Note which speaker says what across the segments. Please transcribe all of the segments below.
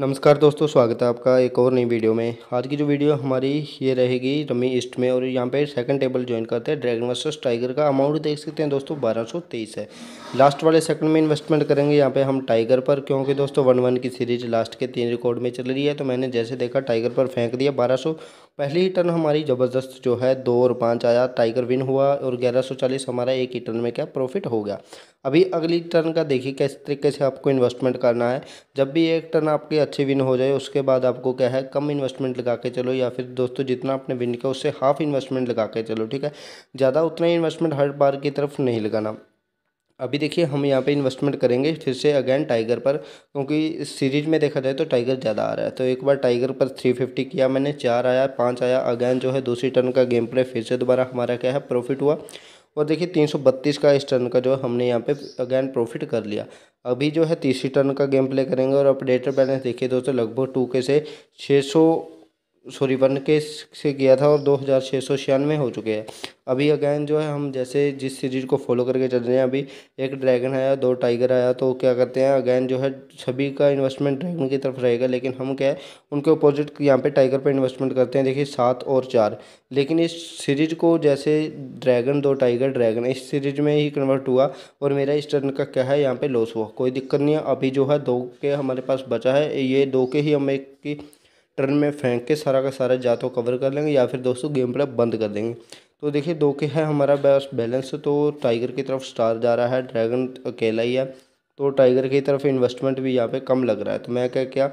Speaker 1: नमस्कार दोस्तों स्वागत है आपका एक और नई वीडियो में आज की जो वीडियो हमारी ये रहेगी रमी ईस्ट में और यहाँ पे सेकंड टेबल ज्वाइन करते हैं ड्रैगन वर्सेस टाइगर का अमाउंट देख सकते हैं दोस्तों बारह सौ तेईस है लास्ट वाले सेकंड में इन्वेस्टमेंट करेंगे यहाँ पे हम टाइगर पर क्योंकि दोस्तों वन वन की सीरीज लास्ट के तीन रिकॉर्ड में चल रही है तो मैंने जैसे देखा टाइगर पर फेंक दिया बारह पहली ही टर्न हमारी ज़बरदस्त जो है दो और पाँच आया टाइगर विन हुआ और ग्यारह सौ चालीस हमारा एक ही टर्न में क्या प्रॉफिट हो गया अभी अगली टर्न का देखिए किस तरीके से आपको इन्वेस्टमेंट करना है जब भी एक टर्न आपके अच्छे विन हो जाए उसके बाद आपको क्या है कम इन्वेस्टमेंट लगा के चलो या फिर दोस्तों जितना आपने विन किया उससे हाफ इन्वेस्टमेंट लगा के चलो ठीक है ज़्यादा उतना ही इन्वेस्टमेंट हर बार की तरफ नहीं लगाना अभी देखिए हम यहाँ पे इन्वेस्टमेंट करेंगे फिर से अगेन टाइगर पर क्योंकि सीरीज में देखा जाए तो टाइगर ज़्यादा आ रहा है तो एक बार टाइगर पर थ्री फिफ्टी किया मैंने चार आया पाँच आया अगेन जो है दूसरी टर्न का गेम प्ले फिर से दोबारा हमारा क्या है प्रॉफिट हुआ और देखिए तीन सौ बत्तीस का इस टर्न का जो हमने यहाँ पे अगेन प्रॉफिट कर लिया अभी जो है तीसरी टर्न का गेम प्ले करेंगे और अपडेटर बैलेंस देखिए दोस्तों लगभग टू के से छः सौ सॉरी वन के से किया था और दो हज़ार छः सौ छियानवे हो चुके हैं अभी अगैन जो है हम जैसे जिस सीरीज़ को फॉलो करके चल रहे हैं अभी एक ड्रैगन आया दो टाइगर आया तो क्या करते हैं अगैन जो है सभी का इन्वेस्टमेंट ड्रैगन की तरफ रहेगा लेकिन हम क्या है उनके अपोजिट यहाँ पे टाइगर पे इन्वेस्टमेंट करते हैं देखिए सात और चार लेकिन इस सीरीज को जैसे ड्रैगन दो टाइगर ड्रैगन इस सीरीज में ही कन्वर्ट हुआ और मेरा इस टर्न का क्या है यहाँ पर लॉस हुआ कोई दिक्कत नहीं है अभी जो है दो के हमारे पास बचा है ये दो के ही हम एक की टर्न में फेंक के सारा का सारा या तो कवर कर लेंगे या फिर दोस्तों गेम प्ले बंद कर देंगे तो देखिए दो के है हमारा बैलेंस तो टाइगर की तरफ स्टार जा रहा है ड्रैगन अकेला ही है तो टाइगर की तरफ इन्वेस्टमेंट भी यहाँ पे कम लग रहा है तो मैं क्या क्या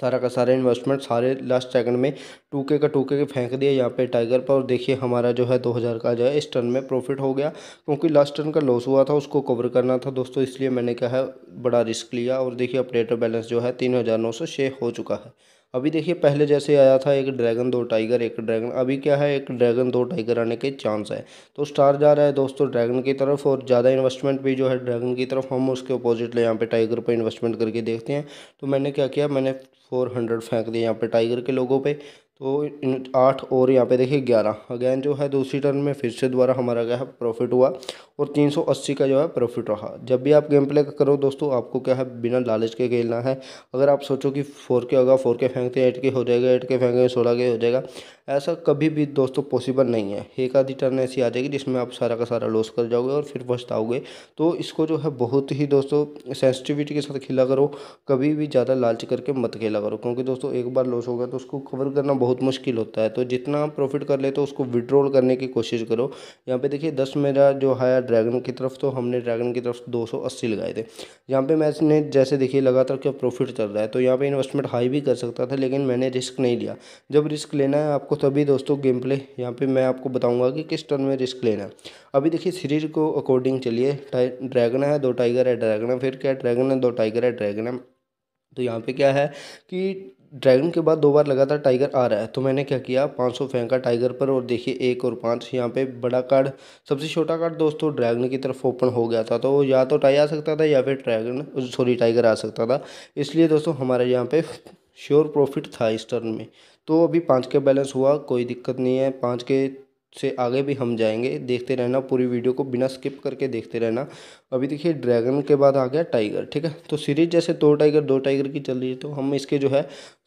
Speaker 1: सारा का सारा इन्वेस्टमेंट सारे लास्ट सेकंड में टू के का टू के फेंक दिया यहाँ पे टाइगर पर और देखिए हमारा जो है दो हज़ार का जो है इस टर्न में प्रॉफिट हो गया क्योंकि लास्ट टर्न का लॉस हुआ था उसको कवर करना था दोस्तों इसलिए मैंने क्या है बड़ा रिस्क लिया और देखिए अपडेटर बैलेंस जो है तीन हज़ार नौ सौ छः हो चुका है अभी देखिए पहले जैसे आया था एक ड्रैगन दो टाइगर एक ड्रैगन अभी क्या है एक ड्रैगन दो टाइगर आने के चांस है तो स्टार जा रहा है दोस्तों ड्रैगन की तरफ और ज़्यादा इन्वेस्टमेंट भी जो है ड्रैगन की तरफ हम उसके अपोजिट ले यहाँ पे टाइगर पर इन्वेस्टमेंट करके देखते हैं तो मैंने क्या किया मैंने फोर हंड्रेड फेंक दिया यहाँ पे टाइगर के लोगों पर तो आठ और यहाँ पे देखिए ग्यारह अगेन जो है दूसरी टर्न में फिर से दोबारा हमारा क्या है प्रॉफिट हुआ और तीन सौ अस्सी का जो है प्रॉफिट रहा जब भी आप गेम प्ले करो दोस्तों आपको क्या है बिना लालच के खेलना है अगर आप सोचो कि फोर के होगा फोर के फेंकते एट के हो जाएगा एट के फेंकेंगे सोलह के हो जाएगा ऐसा कभी भी दोस्तों पॉसिबल नहीं है एक आधी टर्न ऐसी आ जाएगी जिसमें आप सारा का सारा लॉस कर जाओगे और फिर पछताओगे तो इसको जो है बहुत ही दोस्तों सेंसिटिविटी के साथ खेला करो कभी भी ज़्यादा लालच करके मत खेला करो क्योंकि दोस्तों एक बार लॉस हो गया तो उसको कवर करना बहुत मुश्किल होता है तो जितना आप प्रॉफिट कर ले तो उसको विड्रॉल करने की कोशिश करो यहाँ पे देखिए दस मेरा जो है ड्रैगन की तरफ तो हमने ड्रैगन की तरफ दो सौ अस्सी लगाए थे यहाँ पे मैंने जैसे देखिए लगातार क्या प्रॉफिट चल रहा है तो यहाँ पर इन्वेस्टमेंट हाई भी कर सकता था लेकिन मैंने रिस्क नहीं लिया जब रिस्क लेना है आपको तभी दोस्तों गेम प्ले यहाँ पर मैं आपको बताऊँगा कि किस टर्न में रिस्क लेना है अभी देखिए सीरीज को अकॉर्डिंग चलिए ड्रैगन है दो टाइगर है ड्रैगन है फिर क्या ड्रैगन है दो टाइगर है ड्रैगन है तो यहाँ पे क्या है कि ड्रैगन के बाद दो बार लगातार टाइगर आ रहा है तो मैंने क्या किया 500 फेंका टाइगर पर और देखिए एक और पाँच यहाँ पे बड़ा कार्ड सबसे छोटा कार्ड दोस्तों ड्रैगन की तरफ ओपन हो गया था तो या तो टाई आ सकता था या फिर ड्रैगन सॉरी टाइगर आ सकता था इसलिए दोस्तों हमारे यहाँ पे श्योर प्रॉफिट था इस टर्न में तो अभी पाँच का बैलेंस हुआ कोई दिक्कत नहीं है पाँच के से आगे भी हम जाएंगे देखते रहना पूरी वीडियो को बिना स्किप करके देखते रहना अभी देखिए ड्रैगन के बाद आ गया टाइगर ठीक है तो सीरीज जैसे दो टाइगर दो टाइगर की चल रही है तो हम इसके जो है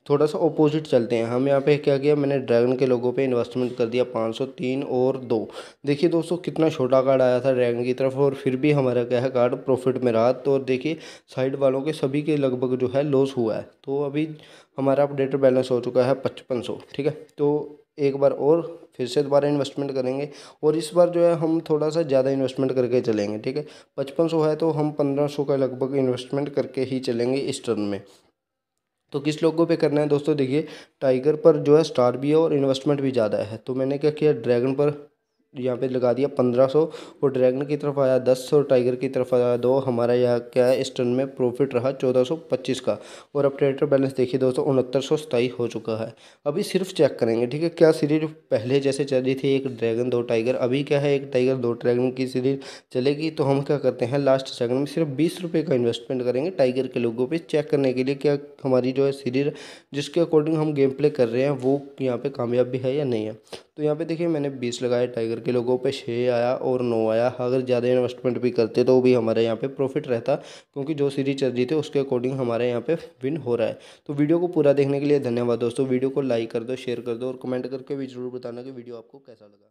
Speaker 1: थोड़ा सा ऑपोजिट चलते हैं हम यहाँ पे क्या किया मैंने ड्रैगन के लोगों पे इन्वेस्टमेंट कर दिया पाँच सौ तीन और दो देखिए दोस्तों कितना छोटा कार्ड आया था ड्रैगन की तरफ और फिर भी हमारा क्या है कार्ड प्रॉफिट में रहा तो देखिए साइड वालों के सभी के लगभग जो है लॉस हुआ है तो अभी हमारा अपडेटेड बैलेंस हो चुका है पचपन सौ ठीक है तो एक बार और फिर से दोबारा इन्वेस्टमेंट करेंगे और इस बार जो है हम थोड़ा सा ज़्यादा इन्वेस्टमेंट करके चलेंगे ठीक है पचपन सौ है तो हम पंद्रह सौ का लगभग इन्वेस्टमेंट करके ही चलेंगे इस टर्न में तो किस लोगों पे करना है दोस्तों देखिए टाइगर पर जो है स्टार भी है और इन्वेस्टमेंट भी ज़्यादा है तो मैंने क्या किया ड्रैगन पर यहाँ पे लगा दिया पंद्रह सौ वो ड्रैगन की तरफ आया दस सौ टाइगर की तरफ आया दो हमारा यहाँ क्या है इस टर्न में प्रॉफिट रहा चौदह सौ पच्चीस का और अब ट्रेडर बैलेंस देखिए दोस्तों उनहत्तर सौ सताईस हो चुका है अभी सिर्फ चेक करेंगे ठीक है क्या सीरीज पहले जैसे चल रही थी एक ड्रैगन दो टाइगर अभी क्या है एक टाइगर दो ड्रैगन की सीरीज चलेगी तो हम क्या करते हैं लास्ट सेकंड में सिर्फ बीस रुपये का इन्वेस्टमेंट करेंगे टाइगर के लोगों पर चेक करने के लिए क्या हमारी जो है सीरीज जिसके अकॉर्डिंग हम गेम प्ले कर रहे हैं वो यहाँ पर कामयाब भी है या नहीं है तो यहाँ पर देखिए मैंने बीस लगाया टाइगर करके लोगों पे छः आया और नौ आया अगर ज़्यादा इन्वेस्टमेंट भी करते तो भी हमारे यहाँ पे प्रॉफिट रहता क्योंकि जो सीरीज चल रही थी उसके अकॉर्डिंग हमारे यहाँ पे विन हो रहा है तो वीडियो को पूरा देखने के लिए धन्यवाद दोस्तों वीडियो को लाइक कर दो शेयर कर दो और कमेंट करके भी ज़रूर बताना कि वीडियो आपको कैसा लगा